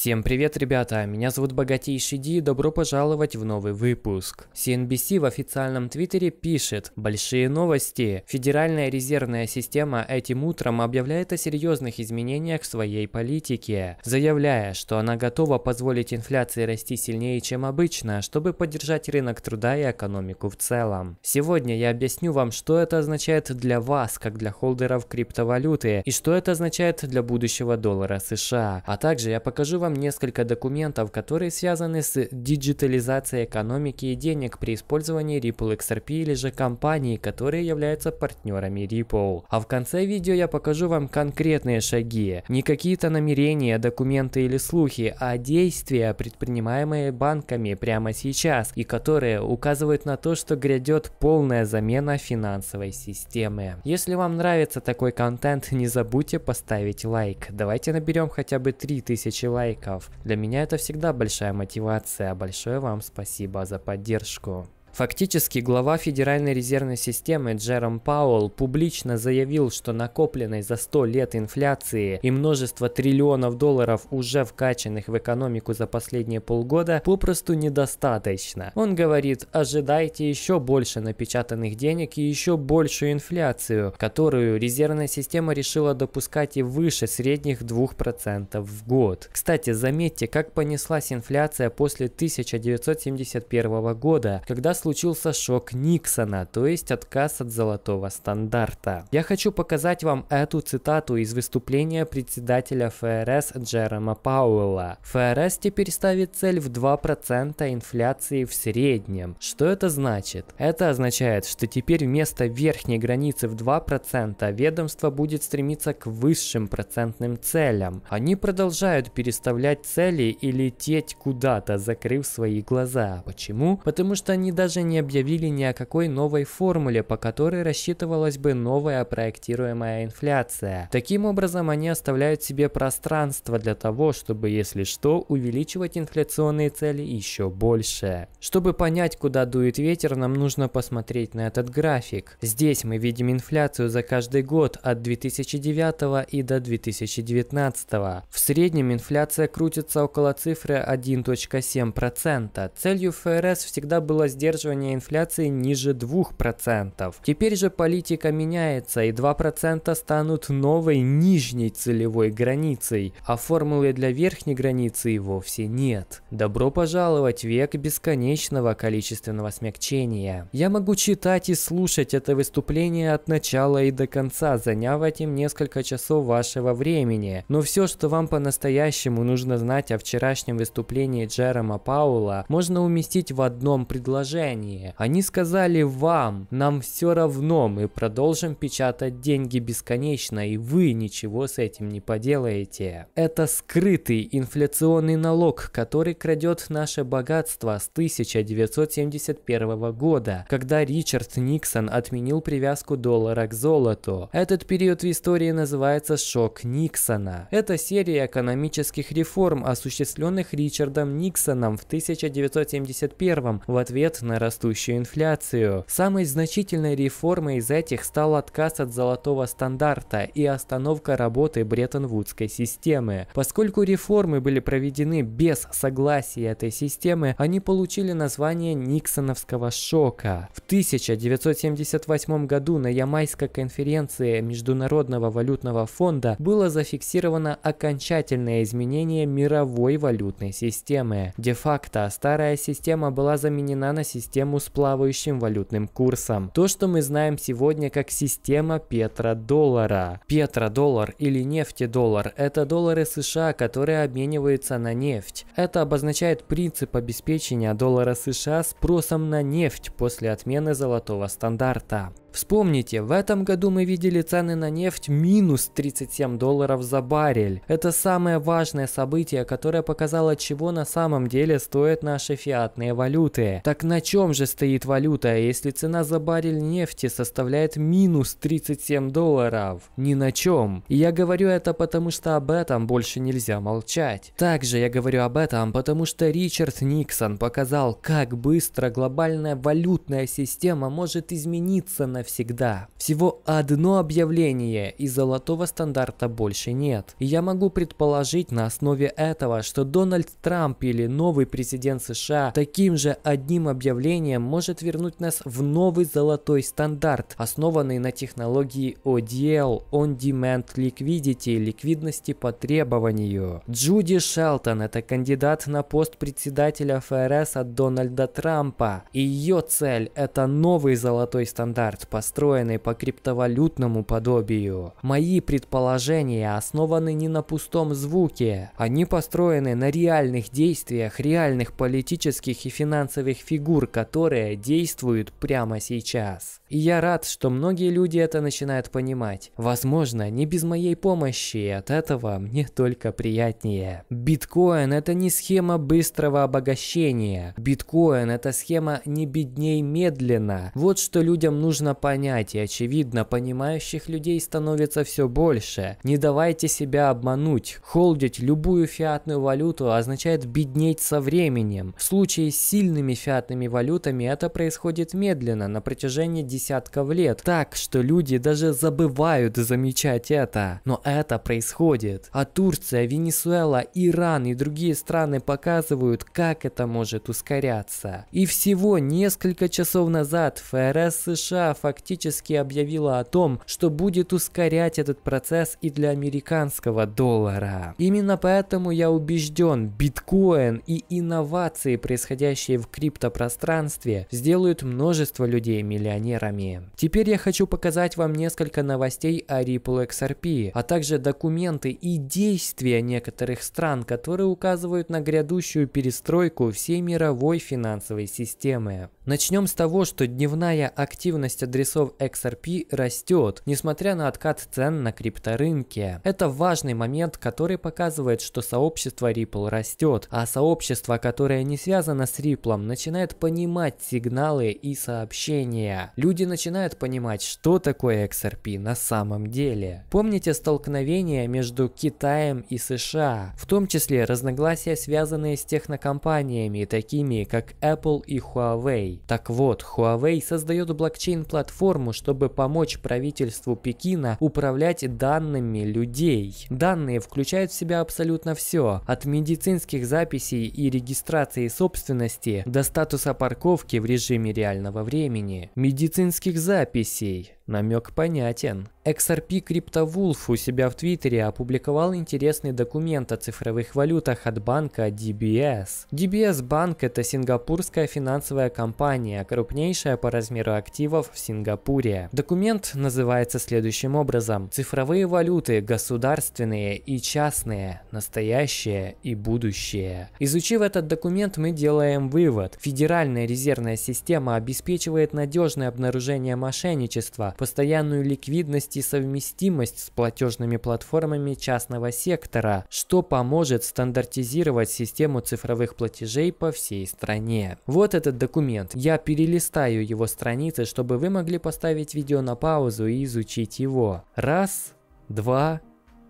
Всем привет, ребята! Меня зовут Богатейший Ди и добро пожаловать в новый выпуск. CNBC в официальном твиттере пишет «Большие новости! Федеральная резервная система этим утром объявляет о серьезных изменениях в своей политике, заявляя, что она готова позволить инфляции расти сильнее, чем обычно, чтобы поддержать рынок труда и экономику в целом. Сегодня я объясню вам, что это означает для вас, как для холдеров криптовалюты, и что это означает для будущего доллара США, а также я покажу вам целом несколько документов, которые связаны с диджитализацией экономики и денег при использовании Ripple XRP или же компаний, которые являются партнерами Ripple. А в конце видео я покажу вам конкретные шаги. Не какие-то намерения, документы или слухи, а действия, предпринимаемые банками прямо сейчас, и которые указывают на то, что грядет полная замена финансовой системы. Если вам нравится такой контент, не забудьте поставить лайк. Давайте наберем хотя бы 3000 лайков лайков. Для меня это всегда большая мотивация. Большое вам спасибо за поддержку. Фактически глава Федеральной резервной системы Джером Пауэлл публично заявил, что накопленной за 100 лет инфляции и множество триллионов долларов, уже вкачанных в экономику за последние полгода, попросту недостаточно. Он говорит, ожидайте еще больше напечатанных денег и еще большую инфляцию, которую резервная система решила допускать и выше средних 2% в год. Кстати, заметьте, как понеслась инфляция после 1971 года, когда случился шок Никсона, то есть отказ от золотого стандарта. Я хочу показать вам эту цитату из выступления председателя ФРС Джерема Пауэлла. ФРС теперь ставит цель в 2% инфляции в среднем. Что это значит? Это означает, что теперь вместо верхней границы в 2% ведомство будет стремиться к высшим процентным целям. Они продолжают переставлять цели и лететь куда-то, закрыв свои глаза. Почему? Потому что они даже даже не объявили ни о какой новой формуле, по которой рассчитывалась бы новая проектируемая инфляция. Таким образом, они оставляют себе пространство для того, чтобы, если что, увеличивать инфляционные цели еще больше. Чтобы понять, куда дует ветер, нам нужно посмотреть на этот график. Здесь мы видим инфляцию за каждый год от 2009 и до 2019. В среднем инфляция крутится около цифры 1.7%. Целью ФРС всегда было сдерживать сдерживания инфляции ниже 2%. Теперь же политика меняется, и 2% станут новой нижней целевой границей, а формулы для верхней границы и вовсе нет. Добро пожаловать в век бесконечного количественного смягчения. Я могу читать и слушать это выступление от начала и до конца, заняв этим несколько часов вашего времени, но все, что вам по-настоящему нужно знать о вчерашнем выступлении Джерома Паула, можно уместить в одном предложении решение. Они сказали вам, нам все равно, мы продолжим печатать деньги бесконечно, и вы ничего с этим не поделаете. Это скрытый инфляционный налог, который крадет наше богатство с 1971 года, когда Ричард Никсон отменил привязку доллара к золоту. Этот период в истории называется «Шок Никсона». Это серия экономических реформ, осуществленных Ричардом Никсоном в 1971 в ответ на растущую инфляцию. Самой значительной реформой из этих стал отказ от золотого стандарта и остановка работы Бреттон-Вудской системы. Поскольку реформы были проведены без согласия этой системы, они получили название Никсоновского шока. В 1978 году на Ямайской конференции Международного валютного фонда было зафиксировано окончательное изменение мировой валютной системы. Де-факто старая система была заменена на систему систему с плавающим валютным курсом. То, что мы знаем сегодня как система петродоллара. Петродоллар или нефтедоллар – это доллары США, которые обмениваются на нефть. Это обозначает принцип обеспечения доллара США спросом на нефть после отмены золотого стандарта. Вспомните, в этом году мы видели цены на нефть минус 37 долларов за баррель. Это самое важное событие, которое показало, чего на самом деле стоят наши фиатные валюты. Так на чем же стоит валюта, если цена за баррель нефти составляет минус 37 долларов? Ни на чем. И я говорю это потому, что об этом больше нельзя молчать. Также я говорю об этом, потому что Ричард Никсон показал, как быстро глобальная валютная система может измениться на навсегда. Всего одно объявление, и золотого стандарта больше нет. И я могу предположить на основе этого, что Дональд Трамп или новый президент США таким же одним объявлением может вернуть нас в новый золотой стандарт, основанный на технологии ODL On Demand Liquidity, ликвидности по требованию. Джуди Шелтон – это кандидат на пост председателя ФРС от Дональда Трампа. И ее цель – это новый золотой стандарт, Построенный по криптовалютному подобию. Мои предположения основаны не на пустом звуке. Они построены на реальных действиях реальных политических и финансовых фигур, которые действуют прямо сейчас. И я рад, что многие люди это начинают понимать. Возможно, не без моей помощи, и от этого мне только приятнее. Биткоин – это не схема быстрого обогащения. Биткоин – это схема «не бедней медленно». Вот что людям нужно понятий очевидно, понимающих людей становится все больше. Не давайте себя обмануть. Холдить любую фиатную валюту означает беднеть со временем. В случае с сильными фиатными валютами это происходит медленно, на протяжении десятков лет. Так, что люди даже забывают замечать это. Но это происходит. А Турция, Венесуэла, Иран и другие страны показывают, как это может ускоряться. И всего несколько часов назад ФРС США фактически фактически объявила о том, что будет ускорять этот процесс и для американского доллара. Именно поэтому я убежден, биткоин и инновации, происходящие в криптопространстве, сделают множество людей миллионерами. Теперь я хочу показать вам несколько новостей о Ripple XRP, а также документы и действия некоторых стран, которые указывают на грядущую перестройку всей мировой финансовой системы. Начнем с того, что дневная активность адресов XRP растет, несмотря на откат цен на крипторынке. Это важный момент, который показывает, что сообщество Ripple растет, а сообщество, которое не связано с Ripple, начинает понимать сигналы и сообщения. Люди начинают понимать, что такое XRP на самом деле. Помните столкновение между Китаем и США, в том числе разногласия, связанные с технокомпаниями, такими как Apple и Huawei. Так вот, Huawei создает блокчейн-платформу, чтобы помочь правительству Пекина управлять данными людей. Данные включают в себя абсолютно все, от медицинских записей и регистрации собственности до статуса парковки в режиме реального времени, медицинских записей, Намек понятен. XRP CryptoWolf у себя в Твиттере опубликовал интересный документ о цифровых валютах от банка DBS. DBS Банк – это сингапурская финансовая компания, крупнейшая по размеру активов в Сингапуре. Документ называется следующим образом. Цифровые валюты – государственные и частные, настоящее и будущее. Изучив этот документ, мы делаем вывод. Федеральная резервная система обеспечивает надежное обнаружение мошенничества, постоянную ликвидность и совместимость с платежными платформами частного сектора, что поможет стандартизировать систему цифровых платежей по всей стране. Вот этот документ. Я перелистаю его страницы, чтобы вы могли поставить видео на паузу и изучить его. Раз, два,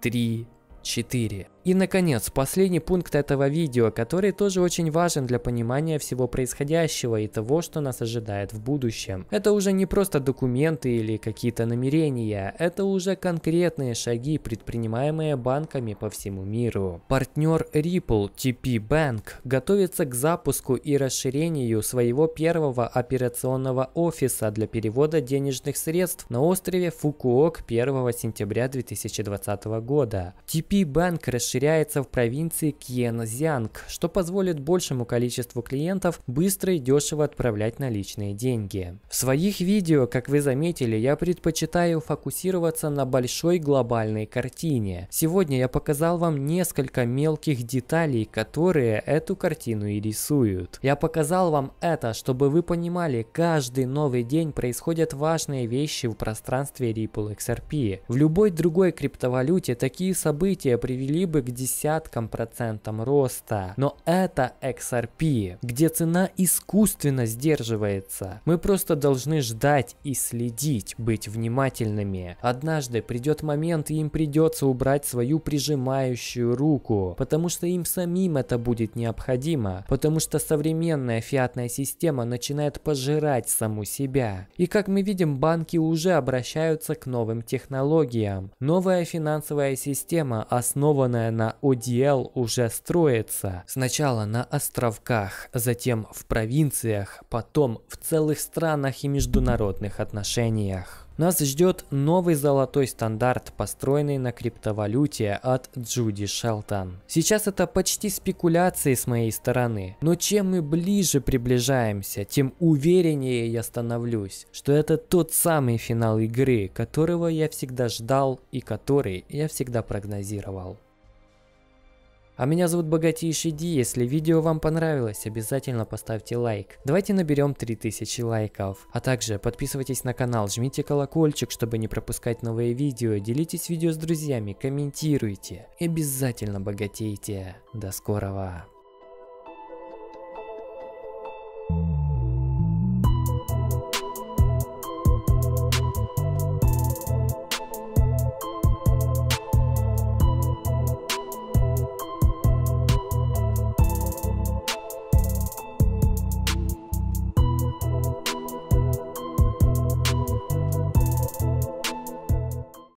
три, четыре. И, наконец, последний пункт этого видео, который тоже очень важен для понимания всего происходящего и того, что нас ожидает в будущем. Это уже не просто документы или какие-то намерения, это уже конкретные шаги, предпринимаемые банками по всему миру. Партнер Ripple, TP Bank, готовится к запуску и расширению своего первого операционного офиса для перевода денежных средств на острове Фукуок 1 сентября 2020 года. TP Bank расширяет расширяется в провинции Кьензянг, что позволит большему количеству клиентов быстро и дешево отправлять наличные деньги. В своих видео, как вы заметили, я предпочитаю фокусироваться на большой глобальной картине. Сегодня я показал вам несколько мелких деталей, которые эту картину и рисуют. Я показал вам это, чтобы вы понимали, каждый новый день происходят важные вещи в пространстве Ripple XRP. В любой другой криптовалюте такие события привели бы к десяткам процентам роста. Но это XRP, где цена искусственно сдерживается. Мы просто должны ждать и следить, быть внимательными. Однажды придет момент, и им придется убрать свою прижимающую руку, потому что им самим это будет необходимо, потому что современная фиатная система начинает пожирать саму себя. И как мы видим, банки уже обращаются к новым технологиям. Новая финансовая система, основанная на ODL уже строится. Сначала на островках, затем в провинциях, потом в целых странах и международных отношениях. Нас ждет новый золотой стандарт, построенный на криптовалюте от Джуди Шелтон. Сейчас это почти спекуляции с моей стороны, но чем мы ближе приближаемся, тем увереннее я становлюсь, что это тот самый финал игры, которого я всегда ждал и который я всегда прогнозировал. А меня зовут Богатейший Ди, если видео вам понравилось, обязательно поставьте лайк. Давайте наберем 3000 лайков. А также подписывайтесь на канал, жмите колокольчик, чтобы не пропускать новые видео, делитесь видео с друзьями, комментируйте. И обязательно богатейте. До скорого.